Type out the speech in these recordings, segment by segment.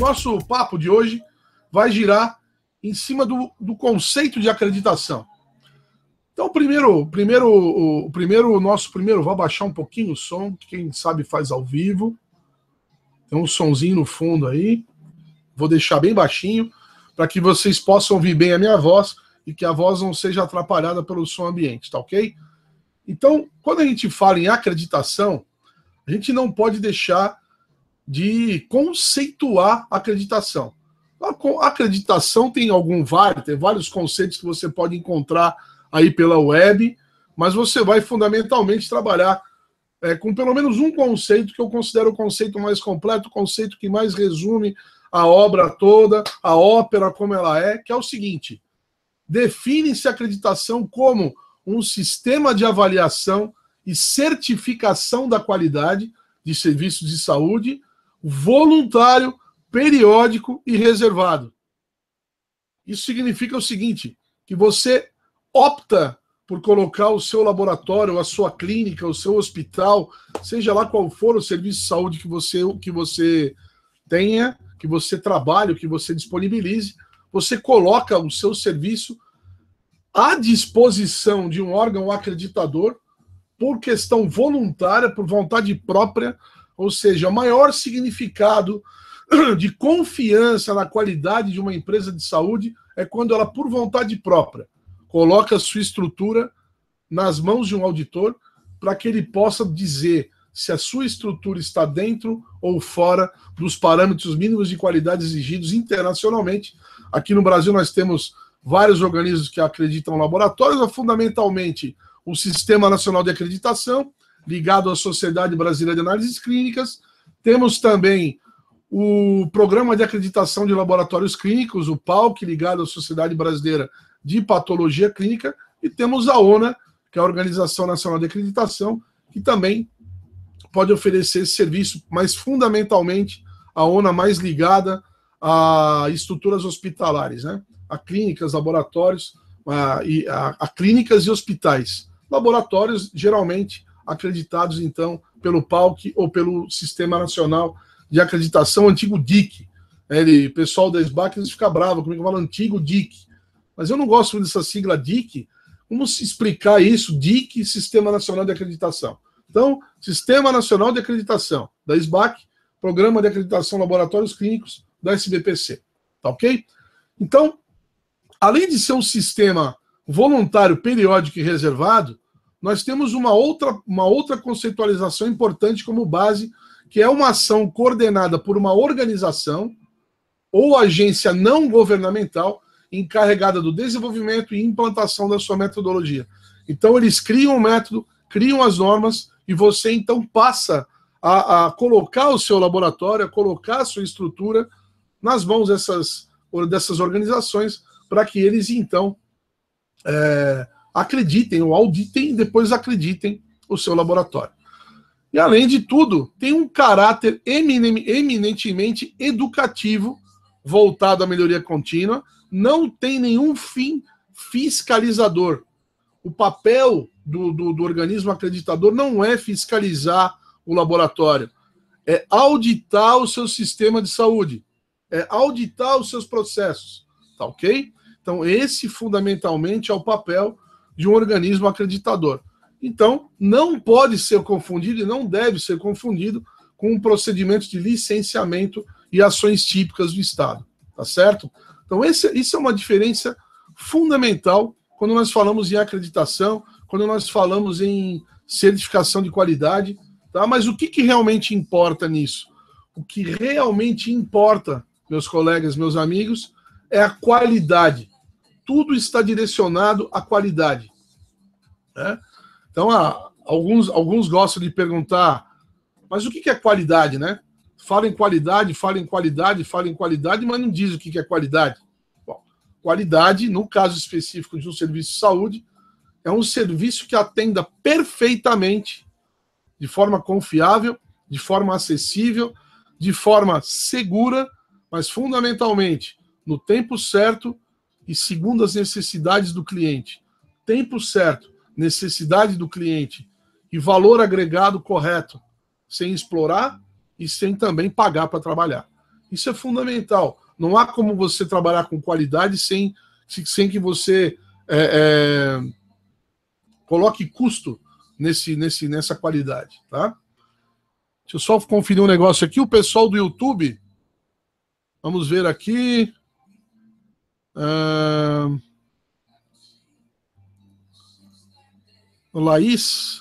nosso papo de hoje vai girar em cima do, do conceito de acreditação. Então, primeiro, primeiro, o primeiro, nosso primeiro, vou abaixar um pouquinho o som, quem sabe faz ao vivo. Tem um sonzinho no fundo aí. Vou deixar bem baixinho para que vocês possam ouvir bem a minha voz e que a voz não seja atrapalhada pelo som ambiente, tá OK? Então, quando a gente fala em acreditação, a gente não pode deixar de conceituar acreditação. A acreditação tem algum vário, tem vários conceitos que você pode encontrar aí pela web, mas você vai fundamentalmente trabalhar é, com pelo menos um conceito que eu considero o conceito mais completo, o conceito que mais resume a obra toda, a ópera como ela é, que é o seguinte: define-se a acreditação como um sistema de avaliação e certificação da qualidade de serviços de saúde voluntário, periódico e reservado. Isso significa o seguinte: que você opta por colocar o seu laboratório, a sua clínica, o seu hospital, seja lá qual for o serviço de saúde que você, que você tenha, que você trabalhe, que você disponibilize, você coloca o seu serviço à disposição de um órgão acreditador por questão voluntária, por vontade própria, ou seja, o maior significado de confiança na qualidade de uma empresa de saúde é quando ela, por vontade própria, coloca sua estrutura nas mãos de um auditor para que ele possa dizer se a sua estrutura está dentro ou fora dos parâmetros mínimos de qualidade exigidos internacionalmente. Aqui no Brasil nós temos vários organismos que acreditam laboratórios, fundamentalmente o Sistema Nacional de Acreditação ligado à Sociedade Brasileira de Análises Clínicas. Temos também o Programa de Acreditação de Laboratórios Clínicos, o PALC, ligado à Sociedade Brasileira de Patologia Clínica. E temos a ONA, que é a Organização Nacional de Acreditação, que também pode oferecer esse serviço, mas fundamentalmente a ONA mais ligada a estruturas hospitalares, né? a clínicas, laboratórios, a, a, a clínicas e hospitais. Laboratórios, geralmente, acreditados, então, pelo PALC ou pelo Sistema Nacional de Acreditação, antigo DIC. É, ele, o pessoal da SBAC eles fica bravo comigo, é fala antigo DIC. Mas eu não gosto dessa sigla DIC. Como se explicar isso? DIC, Sistema Nacional de Acreditação. Então, Sistema Nacional de Acreditação da SBAC, Programa de Acreditação Laboratórios Clínicos da SBPC. Tá ok? Então, além de ser um sistema voluntário, periódico e reservado, nós temos uma outra, uma outra conceitualização importante como base, que é uma ação coordenada por uma organização ou agência não governamental encarregada do desenvolvimento e implantação da sua metodologia. Então, eles criam o um método, criam as normas, e você então passa a, a, colocar o seu laboratório, a colocar a sua estrutura nas mãos dessas, dessas organizações, para que eles então. É, acreditem ou auditem e depois acreditem o seu laboratório. E além de tudo, tem um caráter eminentemente educativo voltado à melhoria contínua, não tem nenhum fim fiscalizador. O papel do, do, do organismo acreditador não é fiscalizar o laboratório, é auditar o seu sistema de saúde, é auditar os seus processos, tá ok? Então, esse fundamentalmente é o papel de um organismo acreditador. Então, não pode ser confundido e não deve ser confundido com procedimento de licenciamento e ações típicas do Estado. Tá certo? Então, esse, isso é uma diferença fundamental quando nós falamos em acreditação, quando nós falamos em certificação de qualidade. Tá? Mas o que, que realmente importa nisso? O que realmente importa, meus colegas, meus amigos, é a qualidade tudo está direcionado à qualidade. Né? Então, há, ah, alguns, alguns gostam de perguntar, mas o que é qualidade, né? Fala em qualidade, fala em qualidade, fala em qualidade, mas não diz o que é qualidade. Bom, qualidade, no caso específico de um serviço de saúde, é um serviço que atenda perfeitamente, de forma confiável, de forma acessível, de forma segura, mas fundamentalmente no tempo certo e segundo as necessidades do cliente, tempo certo, necessidade do cliente e valor agregado correto, sem explorar e sem também pagar para trabalhar. Isso é fundamental. Não há como você trabalhar com qualidade sem, sem que você é, é, coloque custo nesse, nesse, nessa qualidade, tá? Deixa eu só conferir um negócio aqui. O pessoal do YouTube, vamos ver aqui. Uh, Laís,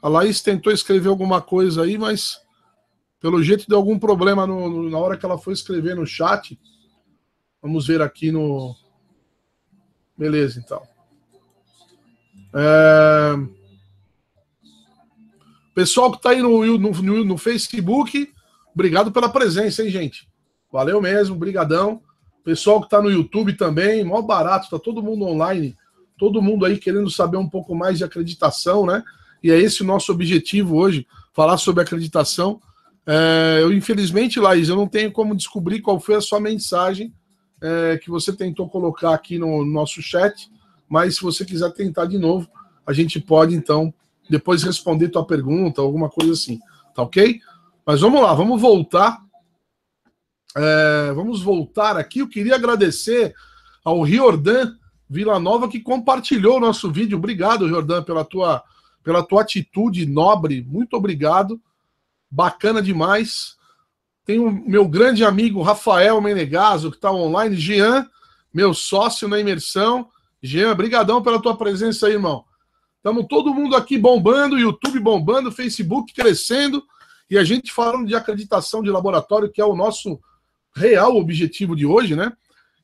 a Laís tentou escrever alguma coisa aí, mas pelo jeito deu algum problema no, no, na hora que ela foi escrever no chat. Vamos ver aqui no. Beleza, então. Pessoal que está aí no, no, no, Facebook, obrigado pela presença, hein, gente? Valeu mesmo, brigadão. Pessoal que está no YouTube também, mó barato, está todo mundo online, todo mundo aí querendo saber um pouco mais de acreditação, né? E é esse o nosso objetivo hoje, falar sobre acreditação. É, eu, infelizmente, Laís, eu não tenho como descobrir qual foi a sua mensagem é, que você tentou colocar aqui no, no nosso chat, mas se você quiser tentar de novo, a gente pode, então, depois responder tua pergunta, alguma coisa assim, tá ok? Mas vamos lá, vamos voltar é, vamos voltar aqui. Eu queria agradecer ao Riordan Vila Nova que compartilhou o nosso vídeo. Obrigado, Riordan, pela tua, pela tua atitude nobre. Muito obrigado. Bacana demais. Tem o meu grande amigo Rafael Menegaso, que está online. Jean, meu sócio na imersão. Jean, brigadão pela tua presença aí, irmão. Estamos todo mundo aqui bombando, YouTube bombando, Facebook crescendo. E a gente falando de acreditação de laboratório, que é o nosso real objetivo de hoje, né?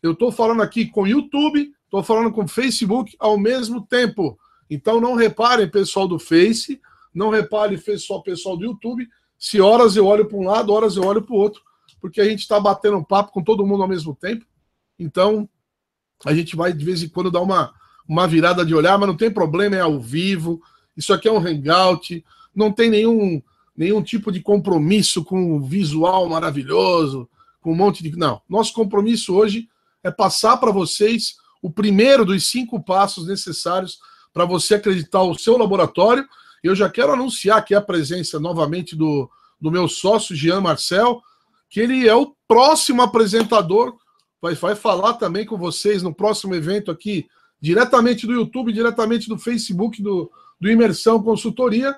Eu estou falando aqui com YouTube, estou falando com Facebook ao mesmo tempo. Então não reparem, pessoal do Face, não reparem pessoal, pessoal do YouTube, se horas eu olho para um lado, horas eu olho para o outro, porque a gente está batendo um papo com todo mundo ao mesmo tempo. Então a gente vai de vez em quando dar uma, uma virada de olhar, mas não tem problema, é ao vivo. Isso aqui é um hangout, não tem nenhum, nenhum tipo de compromisso com o visual maravilhoso, com um monte de. Não, nosso compromisso hoje é passar para vocês o primeiro dos cinco passos necessários para você acreditar o seu laboratório. Eu já quero anunciar aqui a presença novamente do, do meu sócio, Jean Marcel, que ele é o próximo apresentador, vai, vai falar também com vocês no próximo evento aqui, diretamente do YouTube, diretamente do Facebook do, do Imersão Consultoria,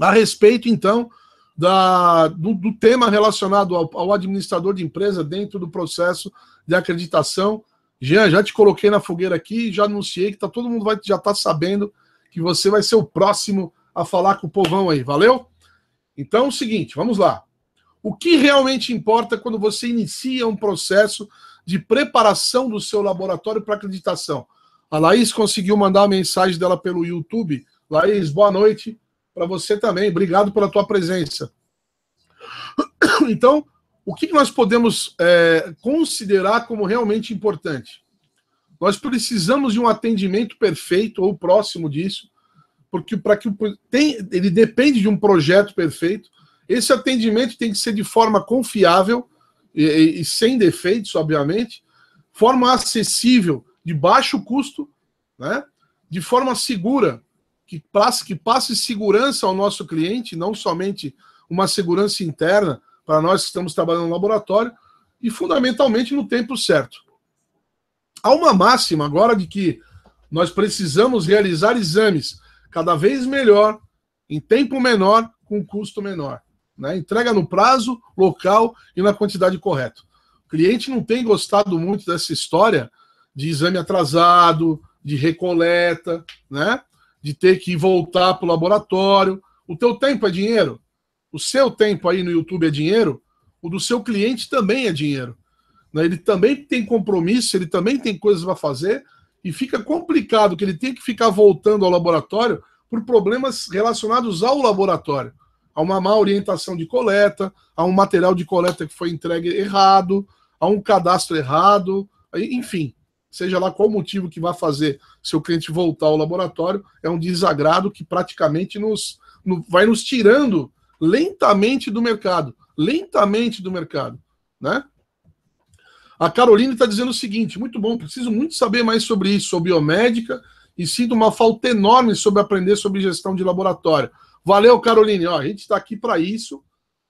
a respeito, então, da, do, do tema relacionado ao, ao, administrador de empresa dentro do processo de acreditação. Jean, já te coloquei na fogueira aqui, já anunciei que tá, todo mundo vai, já está sabendo que você vai ser o próximo a falar com o povão aí, valeu? Então é o seguinte, vamos lá. O que realmente importa quando você inicia um processo de preparação do seu laboratório para acreditação? A Laís conseguiu mandar a mensagem dela pelo YouTube. Laís, boa noite. Para você também. Obrigado pela tua presença. Então, o que nós podemos é, considerar como realmente importante? Nós precisamos de um atendimento perfeito ou próximo disso, porque para que tem, ele depende de um projeto perfeito. Esse atendimento tem que ser de forma confiável e, e, e sem defeitos, obviamente, forma acessível, de baixo custo, né? de forma segura, que passe, que passe segurança ao nosso cliente, não somente uma segurança interna para nós que estamos trabalhando no laboratório, e fundamentalmente no tempo certo. Há uma máxima agora de que nós precisamos realizar exames cada vez melhor, em tempo menor, com custo menor. Né? Entrega no prazo, local e na quantidade correta. O cliente não tem gostado muito dessa história de exame atrasado, de recoleta, né? de ter que voltar para o laboratório. O teu tempo é dinheiro. O seu tempo aí no YouTube é dinheiro. O do seu cliente também é dinheiro. Né? Ele também tem compromisso, ele também tem coisas para fazer e fica complicado que ele tem que ficar voltando ao laboratório por problemas relacionados ao laboratório, a uma má orientação de coleta, a um material de coleta que foi entregue errado, a um cadastro errado, enfim seja lá qual o motivo que vai fazer seu cliente voltar ao laboratório, é um desagrado que praticamente nos no, vai nos tirando lentamente do mercado, lentamente do mercado, né? A Carolina está dizendo o seguinte: muito bom, preciso muito saber mais sobre isso, sobre biomédica, e sinto uma falta enorme sobre aprender sobre gestão de laboratório. Valeu, Caroline. Ó, a gente está aqui para isso,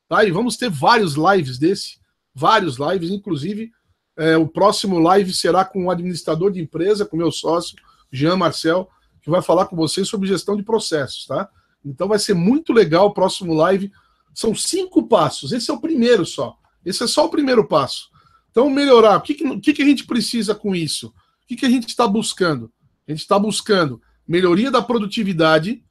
tá? E vamos ter vários lives desse, vários lives, inclusive é, o próximo live será com o um administrador de empresa, com meu sócio, Jean Marcel, que vai falar com vocês sobre gestão de processos, tá? Então vai ser muito legal o próximo live. São cinco passos. Esse é o primeiro só. Esse é só o primeiro passo. Então, melhorar. O que, que, que a gente precisa com isso? O que, que a gente está buscando? A gente está buscando melhoria da produtividade,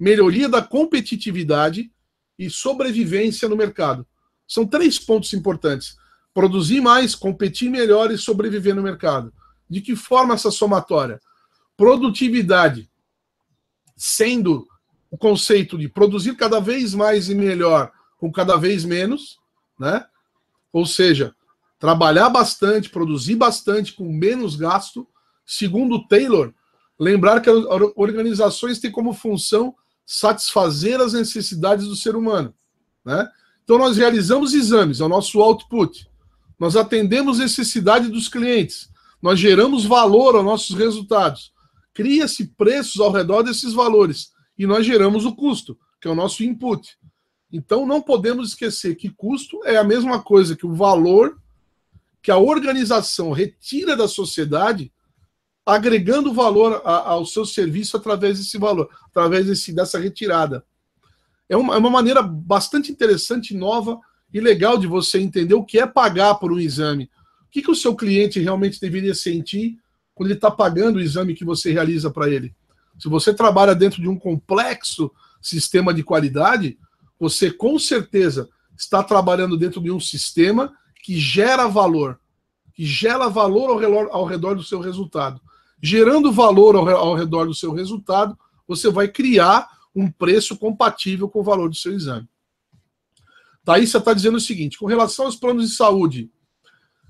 melhoria da competitividade e sobrevivência no mercado. São três pontos importantes produzir mais, competir melhor e sobreviver no mercado. De que forma essa somatória? Produtividade, sendo o conceito de produzir cada vez mais e melhor com cada vez menos, né? Ou seja, trabalhar bastante, produzir bastante com menos gasto. Segundo Taylor, lembrar que as organizações têm como função satisfazer as necessidades do ser humano, né? Então nós realizamos exames, é o nosso output. Nós atendemos necessidade dos clientes. Nós geramos valor aos nossos resultados. Cria-se preços ao redor desses valores e nós geramos o custo, que é o nosso input. Então não podemos esquecer que custo é a mesma coisa que o valor que a organização retira da sociedade, agregando valor a, ao seu serviço através desse valor, através desse, dessa retirada. É uma, é uma maneira bastante interessante e nova e legal de você entender o que é pagar por um exame. O que, que o seu cliente realmente deveria sentir quando ele está pagando o exame que você realiza para ele? Se você trabalha dentro de um complexo sistema de qualidade, você com certeza está trabalhando dentro de um sistema que gera valor, que gera valor ao redor, ao redor do seu resultado. Gerando valor ao, ao redor do seu resultado, você vai criar um preço compatível com o valor do seu exame você está dizendo o seguinte: com relação aos planos de saúde,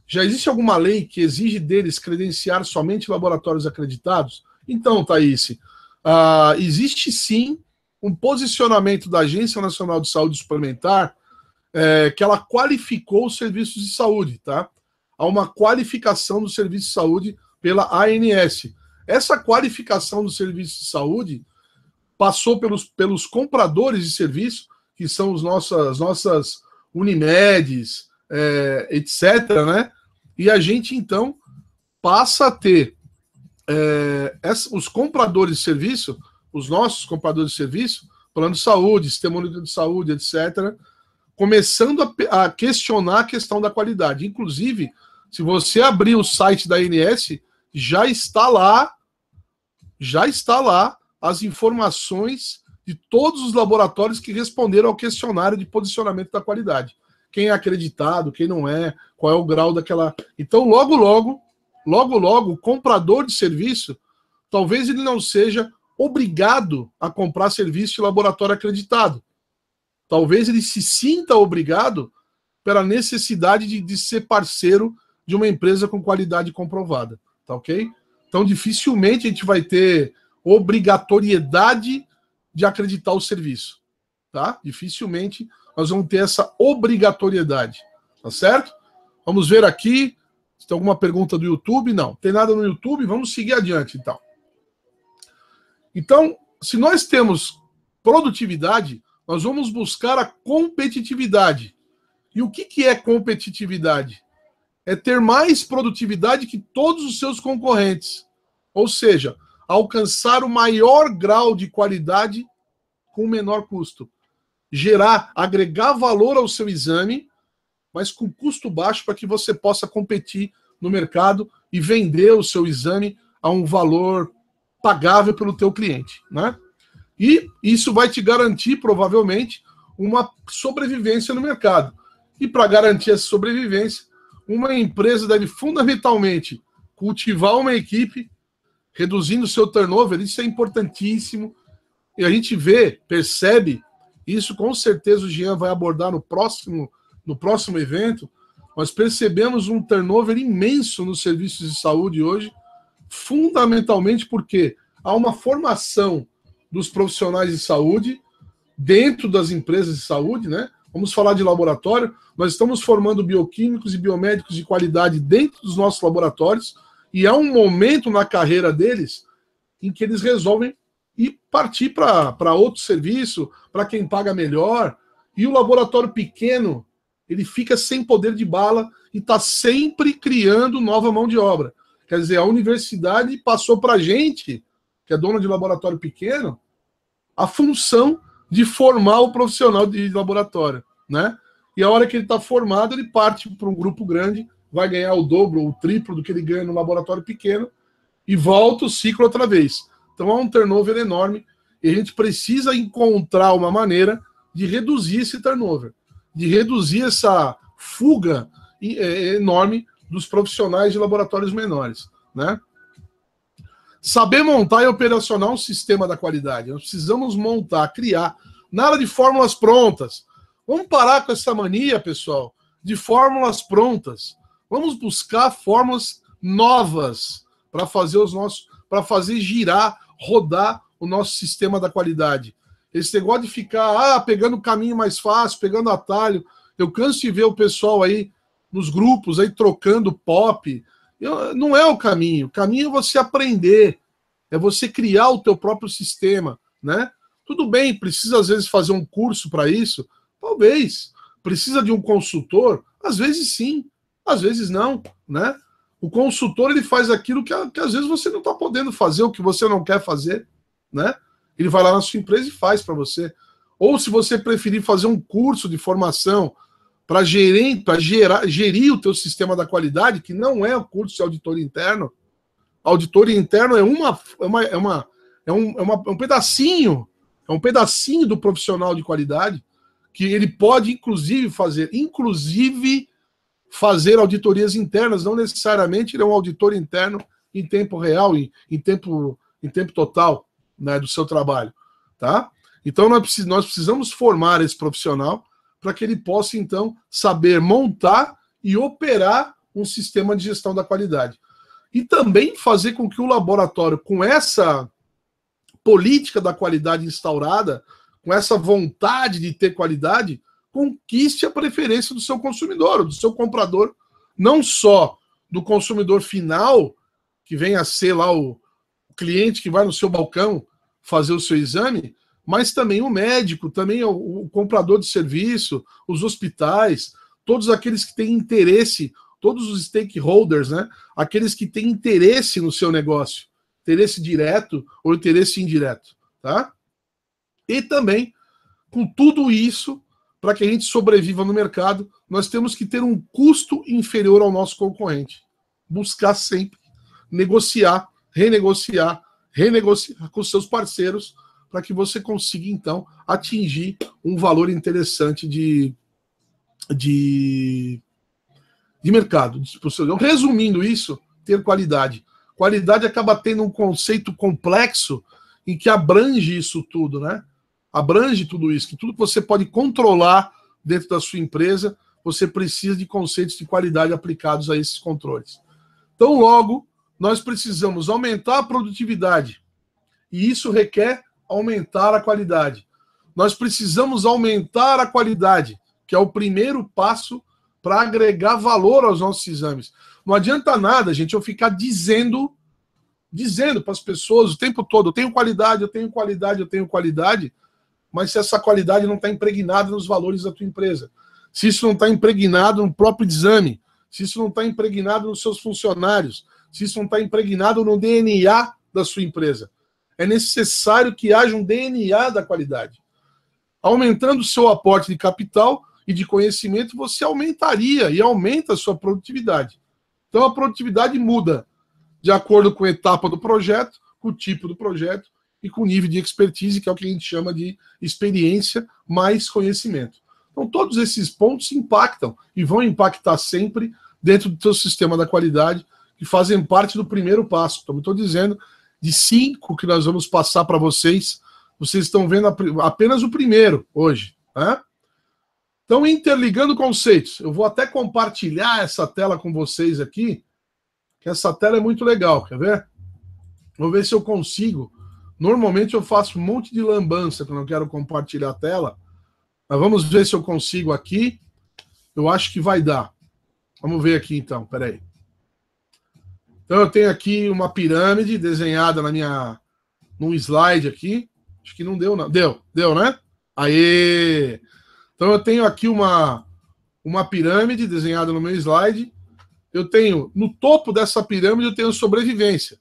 já existe alguma lei que exige deles credenciar somente laboratórios acreditados? Então, Thaís, uh, existe sim um posicionamento da Agência Nacional de Saúde Suplementar é, que ela qualificou os serviços de saúde, tá? Há uma qualificação do serviço de saúde pela ANS. Essa qualificação do serviço de saúde passou pelos, pelos compradores de serviço que são os nossos, as nossas Unimedes, é, etc., né? E a gente, então, passa a ter é, essa, os compradores de serviço, os nossos compradores de serviço, plano de saúde, sistema único de saúde, etc., começando a, a, questionar a questão da qualidade. Inclusive, se você abrir o site da ANS, já está lá, já está lá as informações de todos os laboratórios que responderam ao questionário de posicionamento da qualidade. Quem é acreditado, quem não é, qual é o grau daquela. Então, logo, logo, logo, logo, o comprador de serviço, talvez ele não seja obrigado a comprar serviço de laboratório acreditado. Talvez ele se sinta obrigado pela necessidade de, de ser parceiro de uma empresa com qualidade comprovada. Tá ok? Então, dificilmente a gente vai ter obrigatoriedade de acreditar o serviço, tá? Dificilmente nós vamos ter essa obrigatoriedade, tá certo? Vamos ver aqui se tem alguma pergunta do YouTube. Não, tem nada no YouTube, vamos seguir adiante então. Então, se nós temos produtividade, nós vamos buscar a competitividade. E o que, que é competitividade? É ter mais produtividade que todos os seus concorrentes. Ou seja, alcançar o maior grau de qualidade com menor custo. Gerar, agregar valor ao seu exame, mas com custo baixo para que você possa competir no mercado e vender o seu exame a um valor pagável pelo teu cliente, né? E isso vai te garantir provavelmente uma sobrevivência no mercado. E para garantir essa sobrevivência, uma empresa deve fundamentalmente cultivar uma equipe reduzindo o seu turnover, isso é importantíssimo. E a gente vê, percebe, isso com certeza o Jean vai abordar no próximo, no próximo evento. Nós percebemos um turnover imenso nos serviços de saúde hoje, fundamentalmente porque há uma formação dos profissionais de saúde dentro das empresas de saúde, né? Vamos falar de laboratório. Nós estamos formando bioquímicos e biomédicos de qualidade dentro dos nossos laboratórios e há um momento na carreira deles em que eles resolvem ir partir para outro serviço, para quem paga melhor. E o laboratório pequeno, ele fica sem poder de bala e está sempre criando nova mão de obra. Quer dizer, a universidade passou para a gente, que é dona de laboratório pequeno, a função de formar o profissional de laboratório, né? E a hora que ele está formado, ele parte para um grupo grande vai ganhar o dobro ou o triplo do que ele ganha no laboratório pequeno e volta o ciclo outra vez. Então há um turnover enorme e a gente precisa encontrar uma maneira de reduzir esse turnover, de reduzir essa fuga é, enorme dos profissionais de laboratórios menores, né? Saber montar e operacionar um sistema da qualidade. Nós precisamos montar, criar. Nada de fórmulas prontas. Vamos parar com essa mania, pessoal, de fórmulas prontas. Vamos buscar formas novas para fazer os nossos, para fazer girar, rodar o nosso sistema da qualidade. Esse negócio de ficar ah, pegando o caminho mais fácil, pegando atalho. Eu canso de ver o pessoal aí nos grupos aí trocando pop. Eu, não é o caminho. O caminho é você aprender, é você criar o teu próprio sistema, né? Tudo bem, precisa às vezes fazer um curso para isso, talvez. Precisa de um consultor, às vezes sim às vezes não, né? O consultor ele faz aquilo que, que às vezes você não está podendo fazer, o que você não quer fazer, né? Ele vai lá na sua empresa e faz para você. Ou se você preferir fazer um curso de formação para gerir, para gerar, gerir o teu sistema da qualidade, que não é o curso de auditor interno. Auditor interno é uma é uma, é uma é um, é uma, é um pedacinho, é um pedacinho do profissional de qualidade que ele pode inclusive fazer, inclusive fazer auditorias internas, não necessariamente ele é um auditor interno em tempo real, em, em tempo, em tempo total né, do seu trabalho. Tá? Então nós, nós precisamos formar esse profissional para que ele possa, então, saber montar e operar um sistema de gestão da qualidade. E também fazer com que o laboratório, com essa política da qualidade instaurada, com essa vontade de ter qualidade, conquiste a preferência do seu consumidor, do seu comprador, não só do consumidor final, que vem a ser lá o cliente que vai no seu balcão fazer o seu exame, mas também o médico, também o, o comprador de serviço, os hospitais, todos aqueles que têm interesse, todos os stakeholders, né? Aqueles que têm interesse no seu negócio, interesse direto ou interesse indireto, tá? E também com tudo isso para que a gente sobreviva no mercado, nós temos que ter um custo inferior ao nosso concorrente. Buscar sempre negociar, renegociar, renegociar com seus parceiros para que você consiga, então, atingir um valor interessante de, de, de mercado. Resumindo isso, ter qualidade. Qualidade acaba tendo um conceito complexo e que abrange isso tudo, né? abrange tudo isso, que tudo que você pode controlar dentro da sua empresa, você precisa de conceitos de qualidade aplicados a esses controles. Então, logo, nós precisamos aumentar a produtividade, e isso requer aumentar a qualidade. Nós precisamos aumentar a qualidade, que é o primeiro passo para agregar valor aos nossos exames. Não adianta nada, gente, eu ficar dizendo dizendo para as pessoas o tempo todo, eu tenho qualidade, eu tenho qualidade, eu tenho qualidade, mas se essa qualidade não está impregnada nos valores da tua empresa, se isso não está impregnado no próprio exame, se isso não está impregnado nos seus funcionários, se isso não está impregnado no DNA da sua empresa. É necessário que haja um DNA da qualidade. Aumentando o seu aporte de capital e de conhecimento, você aumentaria e aumenta a sua produtividade. Então a produtividade muda de acordo com a etapa do projeto, com o tipo do projeto e com nível de expertise, que é o que a gente chama de experiência mais conhecimento. Então, todos esses pontos impactam e vão impactar sempre dentro do seu sistema da qualidade, que fazem parte do primeiro passo. Como então, estou dizendo de cinco que nós vamos passar para vocês. Vocês estão vendo apenas o primeiro hoje. Né? Então, interligando conceitos. Eu vou até compartilhar essa tela com vocês aqui, que essa tela é muito legal. Quer ver? Vou ver se eu consigo Normalmente eu faço um monte de lambança quando eu quero compartilhar a tela. Mas vamos ver se eu consigo aqui. Eu acho que vai dar. Vamos ver aqui então, peraí. Então eu tenho aqui uma pirâmide desenhada na minha num slide aqui. Acho que não deu não. Deu, deu, né? Aí. Então eu tenho aqui uma uma pirâmide desenhada no meu slide. Eu tenho no topo dessa pirâmide eu tenho sobrevivência.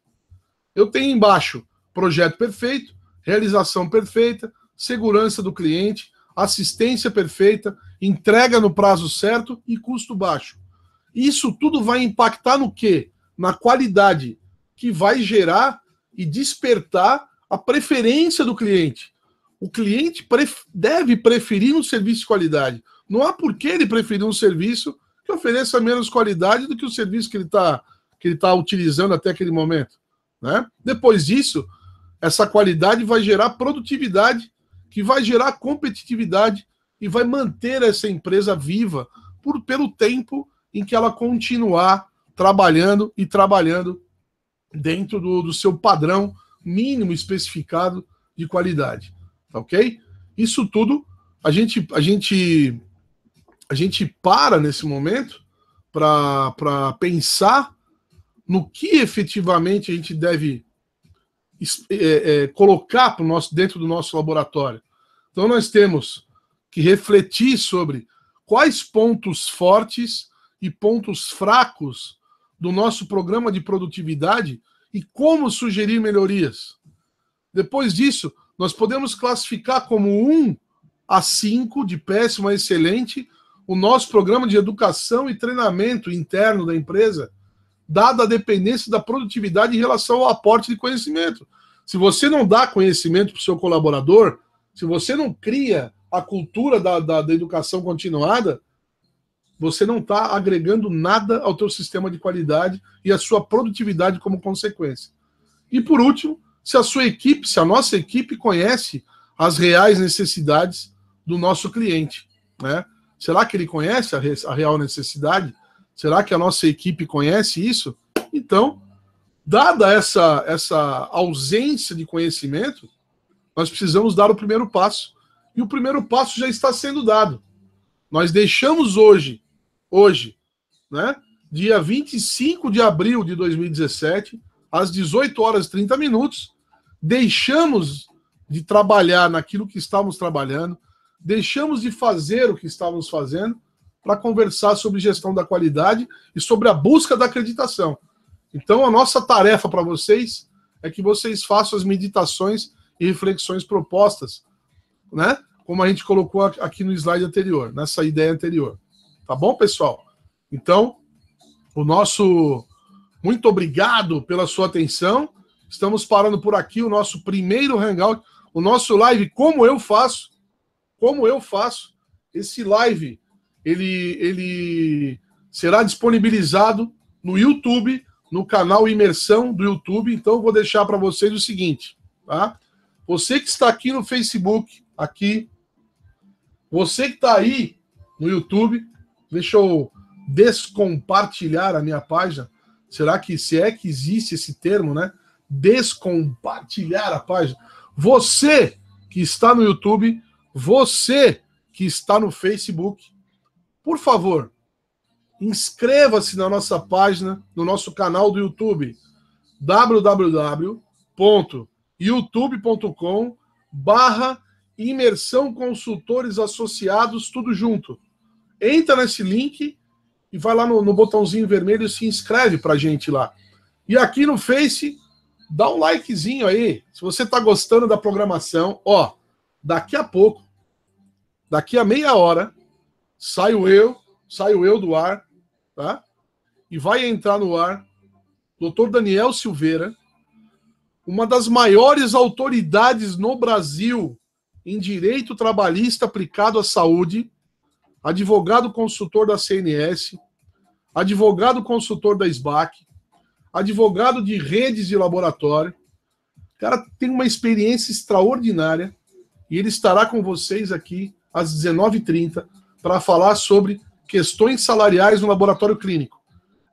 Eu tenho embaixo Projeto perfeito, realização perfeita, segurança do cliente, assistência perfeita, entrega no prazo certo e custo baixo. Isso tudo vai impactar no quê? Na qualidade, que vai gerar e despertar a preferência do cliente. O cliente pref deve preferir um serviço de qualidade. Não há por que ele preferir um serviço que ofereça menos qualidade do que o serviço que ele está que ele tá utilizando até aquele momento. Né? Depois disso, essa qualidade vai gerar produtividade, que vai gerar competitividade e vai manter essa empresa viva por, pelo tempo em que ela continuar trabalhando e trabalhando dentro do, do seu padrão mínimo especificado de qualidade. Tá ok? Isso tudo a gente, a gente, a gente para nesse momento para pensar no que efetivamente a gente deve é, é, colocar pro nosso, dentro do nosso laboratório. Então, nós temos que refletir sobre quais pontos fortes e pontos fracos do nosso programa de produtividade e como sugerir melhorias. Depois disso, nós podemos classificar como um a cinco de péssimo a excelente, o nosso programa de educação e treinamento interno da empresa dada a dependência da produtividade em relação ao aporte de conhecimento. Se você não dá conhecimento para o seu colaborador, se você não cria a cultura da, da, da educação continuada, você não está agregando nada ao teu sistema de qualidade e à sua produtividade como consequência. E por último, se a sua equipe, se a nossa equipe conhece as reais necessidades do nosso cliente, né? Será que ele conhece a, real necessidade Será que a nossa equipe conhece isso? Então, dada essa, essa ausência de conhecimento, nós precisamos dar o primeiro passo. E o primeiro passo já está sendo dado. Nós deixamos hoje, hoje, né, dia 25 de abril de 2017, às 18 horas e 30 minutos, deixamos de trabalhar naquilo que estávamos trabalhando, deixamos de fazer o que estávamos fazendo para conversar sobre gestão da qualidade e sobre a busca da acreditação. Então, a nossa tarefa para vocês é que vocês façam as meditações e reflexões propostas, né? Como a gente colocou aqui no slide anterior, nessa ideia anterior. Tá bom, pessoal? Então, o nosso muito obrigado pela sua atenção. Estamos parando por aqui o nosso primeiro hangout, o nosso live como eu faço, como eu faço esse live ele, ele será disponibilizado no YouTube, no canal Imersão do YouTube. Então, eu vou deixar para vocês o seguinte, tá? Você que está aqui no Facebook, aqui, você que está aí no YouTube, deixa eu descompartilhar a minha página. Será que se é que existe esse termo, né? Descompartilhar a página. Você que está no YouTube, você que está no Facebook, por favor, inscreva-se na nossa página, no nosso canal do YouTube, www.youtube.com barra imersão consultores associados, tudo junto. Entra nesse link e vai lá no, no botãozinho vermelho e se inscreve pra gente lá. E aqui no Face, dá um likezinho aí. Se você tá gostando da programação, ó, daqui a pouco, daqui a meia hora, saio eu, saio eu do ar, tá? E vai entrar no ar Dr. Daniel Silveira, uma das maiores autoridades no Brasil em direito trabalhista aplicado à saúde, advogado consultor da CNS, advogado consultor da SBAC, advogado de redes de laboratório. O cara tem uma experiência extraordinária e ele estará com vocês aqui às 19h30 para falar sobre questões salariais no laboratório clínico.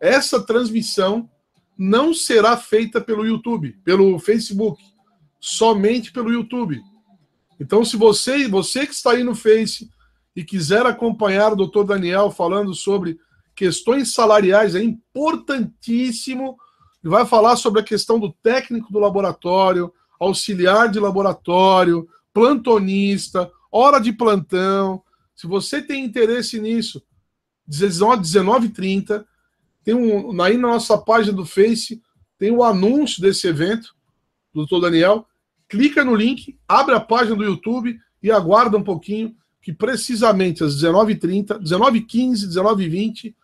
Essa transmissão não será feita pelo YouTube, pelo Facebook, somente pelo YouTube. Então, se você, você que está aí no Face e quiser acompanhar o Dr. Daniel falando sobre questões salariais, é importantíssimo. Ele vai falar sobre a questão do técnico do laboratório, auxiliar de laboratório, plantonista, hora de plantão, se você tem interesse nisso, 19h30, tem um, aí na nossa página do Face, tem o um anúncio desse evento, do doutor Daniel. Clica no link, abre a página do YouTube e aguarda um pouquinho, que precisamente às 19h30, 19h15, 19h20,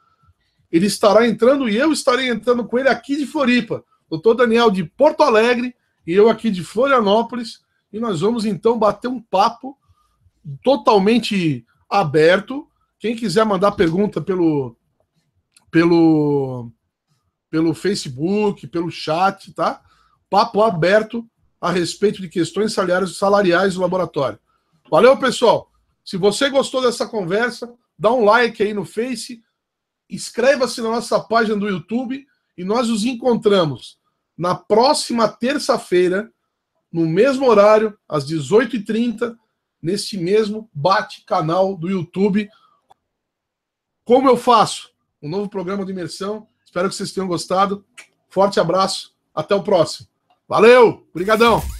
ele estará entrando e eu estarei entrando com ele aqui de Floripa. Doutor Daniel de Porto Alegre e eu aqui de Florianópolis. E nós vamos então bater um papo totalmente aberto. Quem quiser mandar pergunta pelo pelo pelo Facebook, pelo chat, tá? Papo aberto a respeito de questões salariais, salariais do laboratório. Valeu, pessoal. Se você gostou dessa conversa, dá um like aí no Face, inscreva-se na nossa página do YouTube e nós nos encontramos na próxima terça-feira, no mesmo horário, às 18h30 neste mesmo bate-canal do YouTube. Como eu faço? Um novo programa de imersão. Espero que vocês tenham gostado. Forte abraço. Até o próximo. Valeu! Obrigadão!